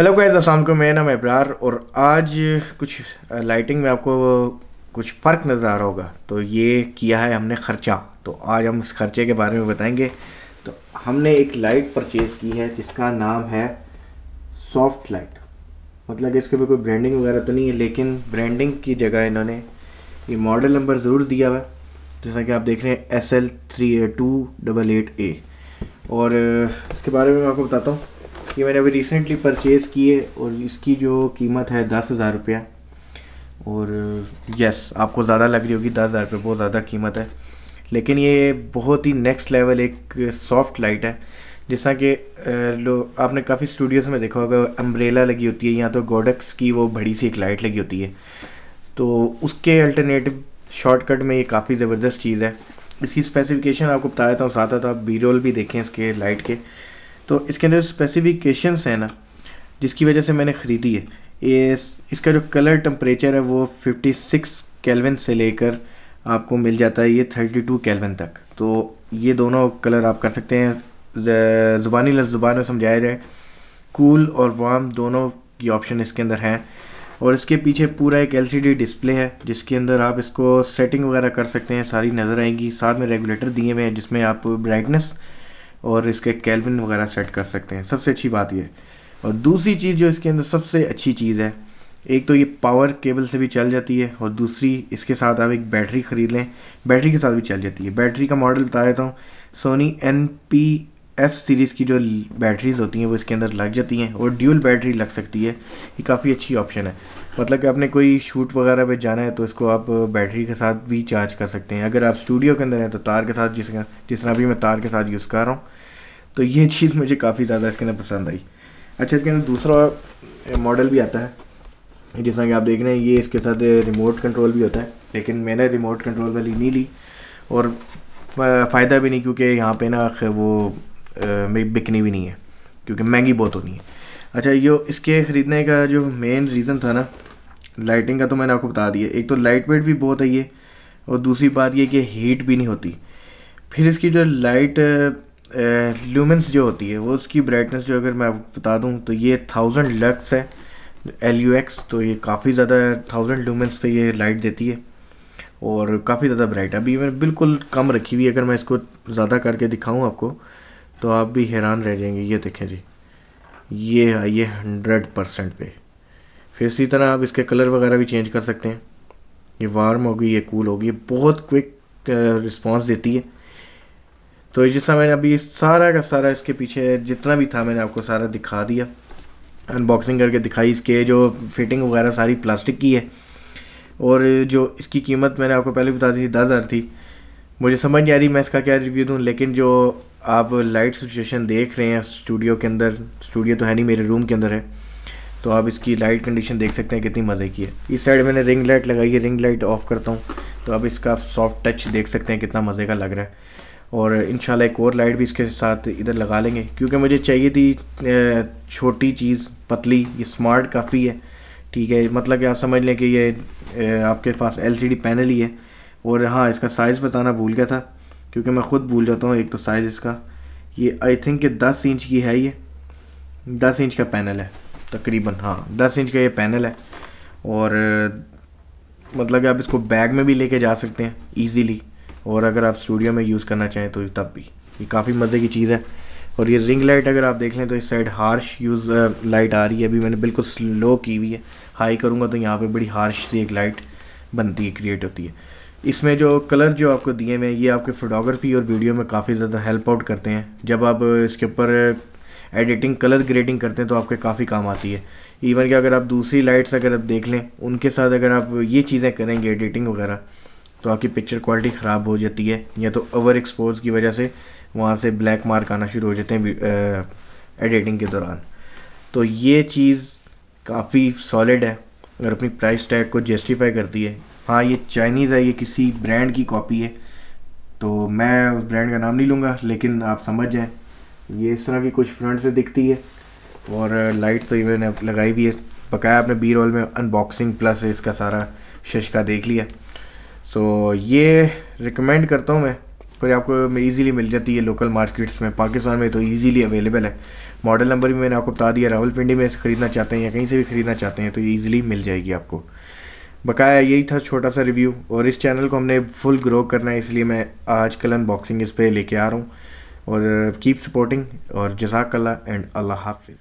hello guys अस्सलाम वालेकुम मेरा नाम इब्रार और आज कुछ लाइटिंग में आपको कुछ फ़र्क नज़र आ रहा होगा तो ये किया है हमने ख़र्चा तो आज हम उस ख़र्चे के बारे में बताएंगे तो हमने एक लाइट परचेज़ की है जिसका नाम है सॉफ्ट लाइट मतलब इसके ऊपर कोई ब्रांडिंग वगैरह तो नहीं है लेकिन ब्रांडिंग की जगह इन्होंने ये मॉडल नंबर ज़रूर दिया हुआ जैसा कि आप देख रहे हैं S L three two double eight A और इसके बारे में मैं आपको बताता हूँ ये मैंने अभी रिसेंटली परचेज़ की है और इसकी जो कीमत है दस हज़ार रुपया और यस आपको ज़्यादा लग रही होगी दस हज़ार रुपये बहुत ज़्यादा कीमत है लेकिन ये बहुत ही नेक्स्ट लेवल एक सॉफ्ट लाइट है जैसा कि लोग आपने काफ़ी स्टूडियोज़ में देखा होगा अम्ब्रेला लगी होती है या तो गोडक्स की वो बड़ी सी एक लाइट लगी होती है तो उसके अल्टरनेटिव शॉर्टकट में ये काफ़ी ज़बरदस्त चीज़ है इसकी स्पेसिफिकेशन आपको बता देता हूँ साथ साथ आप बी रोल भी देखें इसके लाइट के तो इसके अंदर स्पेसिफिकेशंस हैं ना जिसकी वजह से मैंने ख़रीदी है ये इस, इसका जो कलर टम्परेचर है वो 56 केल्विन से लेकर आपको मिल जाता है ये 32 केल्विन तक तो ये दोनों कलर आप कर सकते हैं ज़ुबानी लफ्ज़ ज़ुबान में समझाया जाए कूल और वार्म दोनों की ऑप्शन इसके अंदर हैं और इसके पीछे पूरा एक एलसीडी डिस्प्ले है जिसके अंदर आप इसको सेटिंग वगैरह कर सकते हैं सारी नज़र आएंगी साथ में रेगुलेटर दिए हुए हैं जिसमें आप ब्राइटनेस और इसके कैलविन वगैरह सेट कर सकते हैं सबसे अच्छी बात यह और दूसरी चीज़ जो इसके अंदर सबसे अच्छी चीज़ है एक तो ये पावर केबल से भी चल जाती है और दूसरी इसके साथ आप एक बैटरी ख़रीद लें बैटरी के साथ भी चल जाती है बैटरी का मॉडल बता देता हूँ Sony N P F series की जो बैटरीज होती हैं वो इसके अंदर लग जाती हैं और ड्यूल बैटरी लग सकती है ये काफ़ी अच्छी ऑप्शन है मतलब कि आपने कोई शूट वगैरह पे जाना है तो इसको आप बैटरी के साथ भी चार्ज कर सकते हैं अगर आप स्टूडियो के अंदर हैं तो तार के साथ जिस जिस तरह भी मैं तार के साथ यूज़ कर रहा हूँ तो ये चीज़ मुझे काफ़ी ज़्यादा इसके अंदर पसंद आई अच्छा इसके अंदर दूसरा मॉडल भी आता है जिस कि आप देख रहे हैं ये इसके साथ रिमोट कंट्रोल भी होता है लेकिन मैंने रिमोट कंट्रोल वाली नहीं ली और फ़ायदा भी नहीं क्योंकि यहाँ पे ना वो बिकनी भी नहीं है क्योंकि महंगी बहुत होनी है अच्छा यो इसके ख़रीदने का जो मेन रीज़न था ना लाइटिंग का तो मैंने आपको बता दिया एक तो लाइट वेट भी बहुत है ये और दूसरी बात ये कि हीट भी नहीं होती फिर इसकी जो लाइट ल्यूमेंस जो होती है वो उसकी ब्राइटनेस जो अगर मैं आपको बता दूँ तो ये थाउजेंड लक्स है एल यू एक्स तो ये काफ़ी ज़्यादा थाउजेंड लूमेंस पे ये लाइट देती है और काफ़ी ज़्यादा ब्राइट है अभी मैंने बिल्कुल कम रखी हुई है अगर मैं इसको ज़्यादा करके दिखाऊँ आपको तो आप भी हैरान रह जाएंगे ये देखें जी ये आइए हंड्रेड परसेंट पे फिर इसी तरह आप इसके कलर वगैरह भी चेंज कर सकते हैं ये वार्म होगी ये कूल होगी बहुत क्विक रिस्पॉन्स देती है तो जैसा मैंने अभी सारा का सारा इसके पीछे जितना भी था मैंने आपको सारा दिखा दिया अनबॉक्सिंग करके दिखाई इसके जो फिटिंग वगैरह सारी प्लास्टिक की है और जो इसकी कीमत मैंने आपको पहले बता दी थी दस हज़ार थी मुझे समझ नहीं आ रही मैं इसका क्या रिव्यू दूँ लेकिन जो आप लाइट सिचुएशन देख रहे हैं स्टूडियो के अंदर स्टूडियो तो है नहीं मेरे रूम के अंदर है तो आप इसकी लाइट कंडीशन देख सकते हैं कितनी मज़े की है इस साइड मैंने रिंग लाइट लगाई है रिंग लाइट ऑफ करता हूँ तो आप इसका सॉफ्ट टच देख सकते हैं कितना मज़े का लग रहा है और इन एक और लाइट भी इसके साथ इधर लगा लेंगे क्योंकि मुझे चाहिए थी छोटी चीज़ पतली ये स्मार्ट काफ़ी है ठीक है मतलब कि आप समझ लें कि ये आपके पास एलसीडी पैनल ही है और हाँ इसका साइज़ बताना भूल गया था क्योंकि मैं ख़ुद भूल जाता हूँ एक तो साइज़ इसका ये आई थिंक दस इंच की है ये दस इंच का पैनल है तकरीबन हाँ दस इंच का ये पैनल है और मतलब कि आप इसको बैग में भी लेके जा सकते हैं ईजीली और अगर आप स्टूडियो में यूज़ करना चाहें तो तब भी ये काफ़ी मज़े की चीज़ है और ये रिंग लाइट अगर आप देख लें तो इस साइड हार्श यूज़ लाइट आ रही है अभी मैंने बिल्कुल स्लो की हुई है हाई करूँगा तो यहाँ पर बड़ी हार्श सी एक लाइट बनती है क्रिएट होती है इसमें जो कलर जो आपको दिए हुए हैं ये आपके फोटोग्राफी और वीडियो में काफ़ी ज़्यादा हेल्प आउट करते हैं जब आप इसके ऊपर एडिटिंग कलर ग्रेडिंग करते हैं तो आपके काफ़ी काम आती है इवन कि अगर आप दूसरी लाइट्स अगर आप देख लें उनके साथ अगर आप ये चीज़ें करेंगे एडिटिंग वगैरह तो आपकी पिक्चर क्वालिटी ख़राब हो जाती है या तो ओवर एक्सपोज की वजह से वहाँ से ब्लैक मार्क आना शुरू हो जाते हैं एडिटिंग के दौरान तो ये चीज़ काफ़ी सॉलिड है और अपनी प्राइस टैग को जस्टिफाई करती है हाँ ये चाइनीज़ है ये किसी ब्रांड की कॉपी है तो मैं उस ब्रांड का नाम नहीं लूँगा लेकिन आप समझ जाएँ ये इस तरह की कुछ फ्रंट से दिखती है और लाइट तो इवन लगाई भी है पकाया आपने बी रोल में अनबॉक्सिंग प्लस इसका सारा शशका देख लिया सो so, ये रिकमेंड करता हूँ मैं पर आपको ईज़िली मिल जाती है लोकल मार्केट्स में पाकिस्तान में तो ईज़िली अवेलेबल है मॉडल नंबर भी मैंने आपको बता दिया रावलपिंडी में ख़रीदना चाहते हैं या कहीं से भी ख़रीदना चाहते हैं तो ईज़िली मिल जाएगी आपको बकाया यही था छोटा सा रिव्यू और इस चैनल को हमने फुल ग्रो करना है इसलिए मैं आज कल अनबॉक्सिंग इस पर लेके आ रहा हूँ और कीप सपोर्टिंग और जजाकल्ला एंड अल्लाह हाफिज़